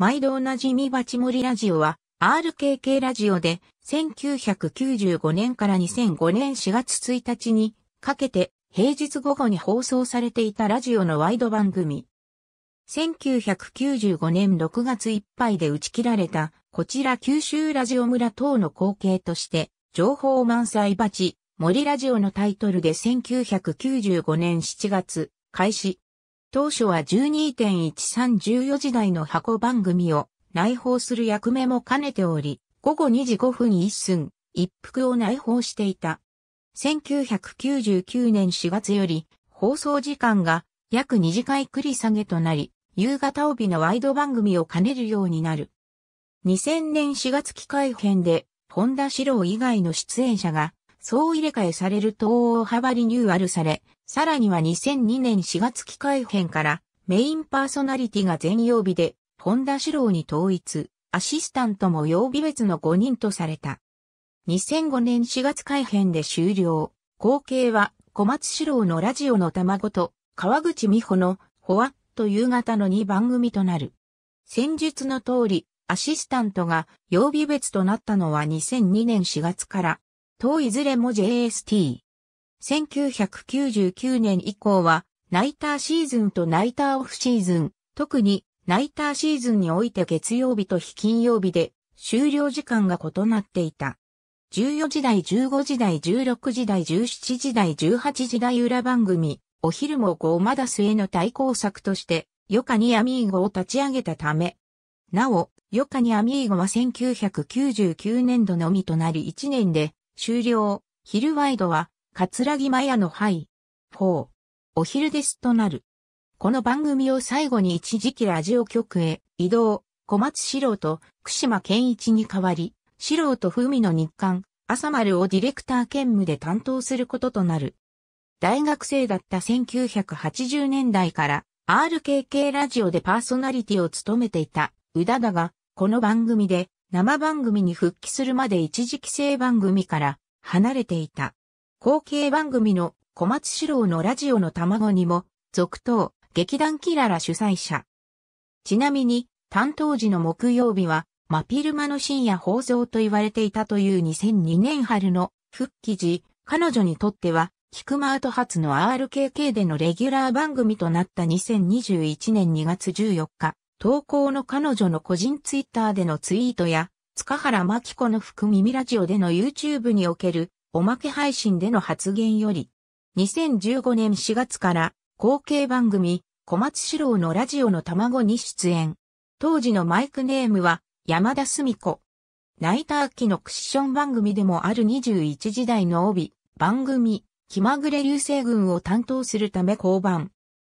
毎度おなじみバチモリラジオは RKK ラジオで1995年から2005年4月1日にかけて平日午後に放送されていたラジオのワイド番組。1995年6月いっぱいで打ち切られたこちら九州ラジオ村等の光景として情報満載バチ森ラジオのタイトルで1995年7月開始当初は12.1314時台の箱番組を内包する役目も兼ねており、午後2時5分1寸、一服を内包していた。1999年4月より放送時間が約2時間繰り下げとなり、夕方帯のワイド番組を兼ねるようになる。2000年4月機械編で、本田史郎以外の出演者が、総入れ替えされると大幅リニューアルされ、さらには2002年4月期改編からメインパーソナリティが全曜日で、本田志郎に統一、アシスタントも曜日別の5人とされた。2005年4月改編で終了。後継は小松志郎のラジオの卵と川口美穂のほわっと夕方の2番組となる。戦術の通り、アシスタントが曜日別となったのは2002年4月から、といずれも JST。1999年以降は、ナイターシーズンとナイターオフシーズン、特にナイターシーズンにおいて月曜日と非金曜日で終了時間が異なっていた。14時台、15時台、16時台、17時台、18時台裏番組、お昼もゴーマダスへの対抗策として、ヨカニアミーゴを立ち上げたため。なお、ヨカニアミーゴは1999年度のみとなり1年で終了。ヒルワイドは葛城マヤのハイ、フォー、お昼ですとなる。この番組を最後に一時期ラジオ局へ移動、小松四郎と福島健一に代わり、四郎と文の日刊、朝丸をディレクター兼務で担当することとなる。大学生だった1980年代から RKK ラジオでパーソナリティを務めていた宇田だが、この番組で生番組に復帰するまで一時期制番組から離れていた。後継番組の小松四郎のラジオの卵にも、続投、劇団キララ主催者。ちなみに、担当時の木曜日は、マピルマの深夜放送と言われていたという2002年春の復帰時、彼女にとっては、キクマート発の RKK でのレギュラー番組となった2021年2月14日、投稿の彼女の個人ツイッターでのツイートや、塚原真紀子の福耳ラジオでの YouTube におけるおまけ配信での発言より、2015年4月から後継番組、小松四郎のラジオの卵に出演。当時のマイクネームは山田澄子。ナイター機のクッション番組でもある21時代の帯、番組、気まぐれ流星群を担当するため降板。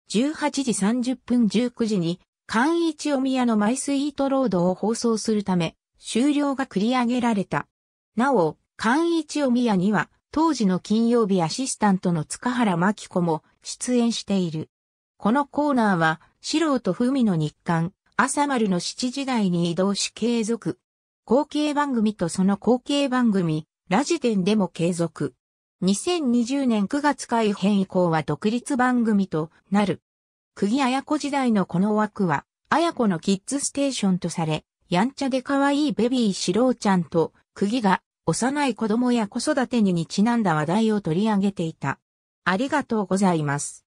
18時30分19時に、関一お宮のマイスイートロードを放送するため、終了が繰り上げられた。なお、寛一お宮には、当時の金曜日アシスタントの塚原真紀子も出演している。このコーナーは、素人文の日刊、朝丸の7時台に移動し継続。後継番組とその後継番組、ラジテンでも継続。2020年9月改編以降は独立番組となる。釘綾子時代のこの枠は、綾子のキッズステーションとされ、やんちゃで可愛いベビーシロちゃんと、釘が幼い子供や子育てににちなんだ話題を取り上げていた。ありがとうございます。